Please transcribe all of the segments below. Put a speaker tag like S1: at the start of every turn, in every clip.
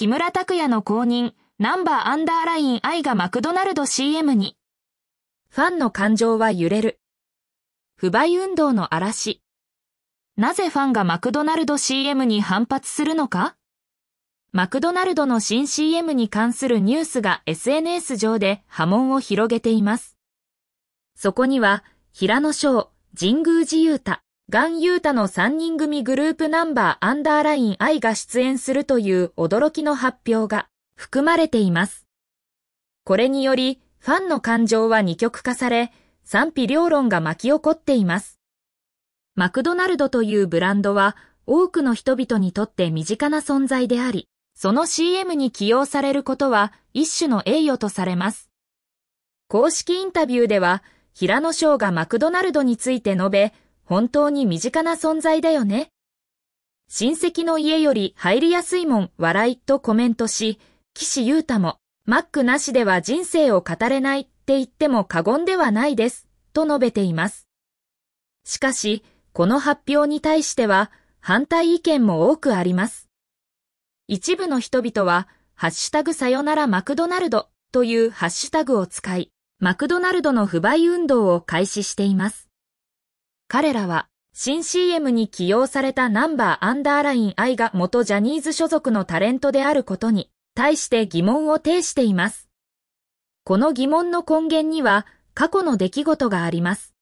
S1: 木村拓哉の公認、ナンバーアンダーライン愛がマクドナルド CM に。ファンの感情は揺れる。不買運動の嵐。なぜファンがマクドナルド CM に反発するのかマクドナルドの新 CM に関するニュースが SNS 上で波紋を広げています。そこには、平野翔、神宮寺勇太、ガン・ユータの3人組グループナンバーアンダーライン I が出演するという驚きの発表が含まれています。これにより、ファンの感情は二極化され、賛否両論が巻き起こっています。マクドナルドというブランドは多くの人々にとって身近な存在であり、その CM に起用されることは一種の栄誉とされます。公式インタビューでは、平野翔がマクドナルドについて述べ、本当に身近な存在だよね。親戚の家より入りやすいもん、笑いとコメントし、岸優太も、マックなしでは人生を語れないって言っても過言ではないです、と述べています。しかし、この発表に対しては、反対意見も多くあります。一部の人々は、ハッシュタグさよならマクドナルドというハッシュタグを使い、マクドナルドの不買運動を開始しています。彼らは、新 CM に起用されたナンバーアンダーライン愛が元ジャニーズ所属のタレントであることに、対して疑問を呈しています。この疑問の根源には、過去の出来事があります。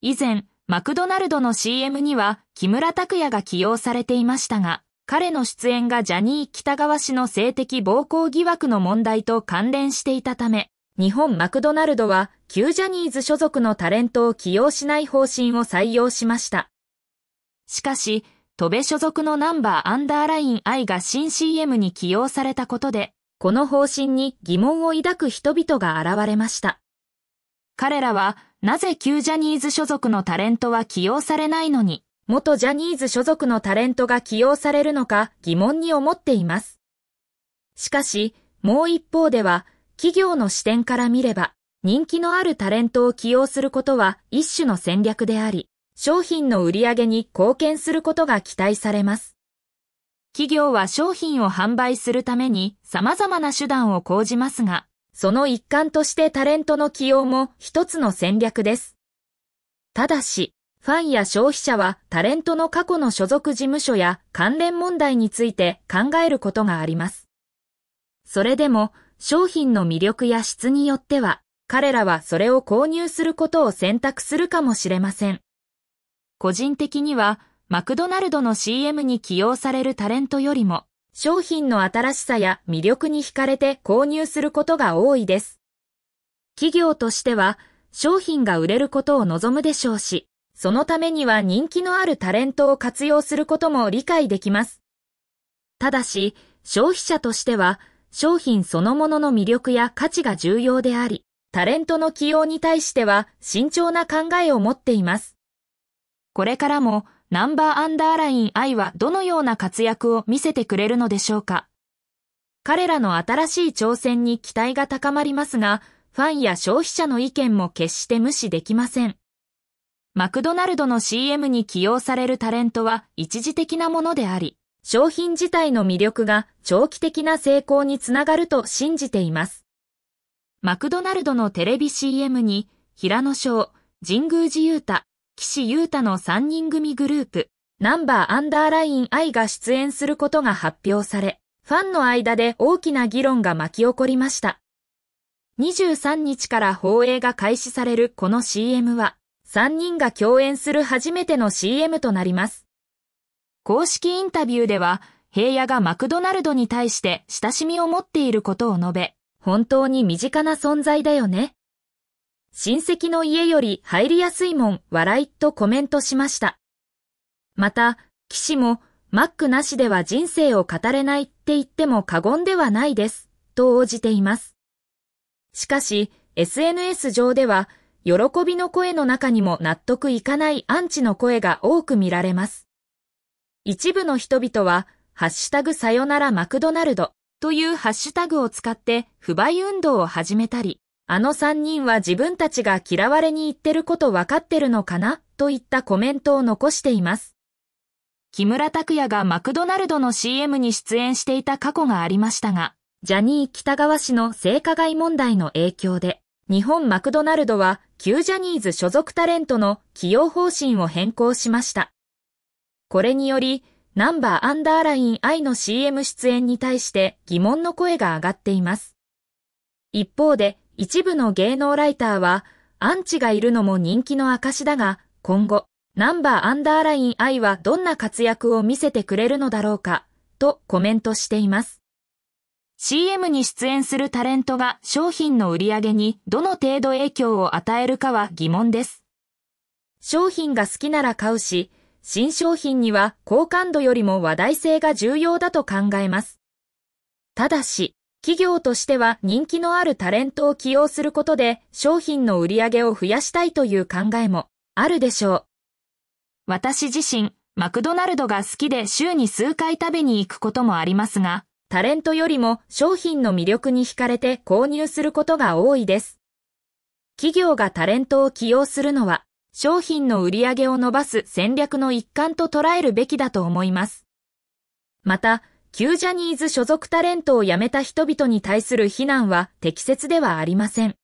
S1: 以前、マクドナルドの CM には木村拓哉が起用されていましたが、彼の出演がジャニー喜多川氏の性的暴行疑惑の問題と関連していたため、日本マクドナルドは旧ジャニーズ所属のタレントを起用しない方針を採用しました。しかし、戸部所属のナンバーアンダーライン I が新 CM に起用されたことで、この方針に疑問を抱く人々が現れました。彼らは、なぜ旧ジャニーズ所属のタレントは起用されないのに、元ジャニーズ所属のタレントが起用されるのか疑問に思っています。しかし、もう一方では、企業の視点から見れば、人気のあるタレントを起用することは一種の戦略であり、商品の売り上げに貢献することが期待されます。企業は商品を販売するために様々な手段を講じますが、その一環としてタレントの起用も一つの戦略です。ただし、ファンや消費者はタレントの過去の所属事務所や関連問題について考えることがあります。それでも商品の魅力や質によっては、彼らはそれを購入することを選択するかもしれません。個人的には、マクドナルドの CM に起用されるタレントよりも、商品の新しさや魅力に惹かれて購入することが多いです。企業としては、商品が売れることを望むでしょうし、そのためには人気のあるタレントを活用することも理解できます。ただし、消費者としては、商品そのものの魅力や価値が重要であり、タレントの起用に対しては慎重な考えを持っています。これからもナンバーアンダーライン I はどのような活躍を見せてくれるのでしょうか彼らの新しい挑戦に期待が高まりますが、ファンや消費者の意見も決して無視できません。マクドナルドの CM に起用されるタレントは一時的なものであり、商品自体の魅力が長期的な成功につながると信じています。マクドナルドのテレビ CM に、平野翔、神宮寺優太、岸優太の3人組グループ、ナンバーアンダーライン I が出演することが発表され、ファンの間で大きな議論が巻き起こりました。23日から放映が開始されるこの CM は、3人が共演する初めての CM となります。公式インタビューでは、平野がマクドナルドに対して親しみを持っていることを述べ、本当に身近な存在だよね。親戚の家より入りやすいもん、笑いとコメントしました。また、岸も、マックなしでは人生を語れないって言っても過言ではないです、と応じています。しかし、SNS 上では、喜びの声の中にも納得いかないアンチの声が多く見られます。一部の人々は、ハッシュタグさよならマクドナルドというハッシュタグを使って不買運動を始めたり、あの三人は自分たちが嫌われに言ってること分かってるのかなといったコメントを残しています。木村拓哉がマクドナルドの CM に出演していた過去がありましたが、ジャニー北川氏の性加害問題の影響で、日本マクドナルドは旧ジャニーズ所属タレントの起用方針を変更しました。これにより、ナンバーアンダーライン I の CM 出演に対して疑問の声が上がっています。一方で、一部の芸能ライターは、アンチがいるのも人気の証だが、今後、ナンバーアンダーライン I はどんな活躍を見せてくれるのだろうか、とコメントしています。CM に出演するタレントが商品の売り上げにどの程度影響を与えるかは疑問です。商品が好きなら買うし、新商品には好感度よりも話題性が重要だと考えます。ただし、企業としては人気のあるタレントを起用することで商品の売り上げを増やしたいという考えもあるでしょう。私自身、マクドナルドが好きで週に数回食べに行くこともありますが、タレントよりも商品の魅力に惹かれて購入することが多いです。企業がタレントを起用するのは商品の売り上げを伸ばす戦略の一環と捉えるべきだと思います。また、旧ジャニーズ所属タレントを辞めた人々に対する非難は適切ではありません。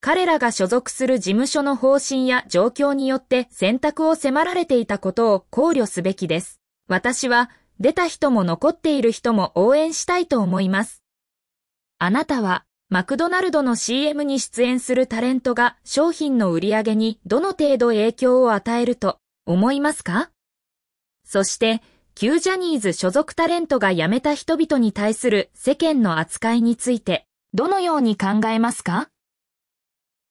S1: 彼らが所属する事務所の方針や状況によって選択を迫られていたことを考慮すべきです。私は出た人も残っている人も応援したいと思います。あなたはマクドナルドの CM に出演するタレントが商品の売り上げにどの程度影響を与えると思いますかそして、旧ジャニーズ所属タレントが辞めた人々に対する世間の扱いについて、どのように考えますか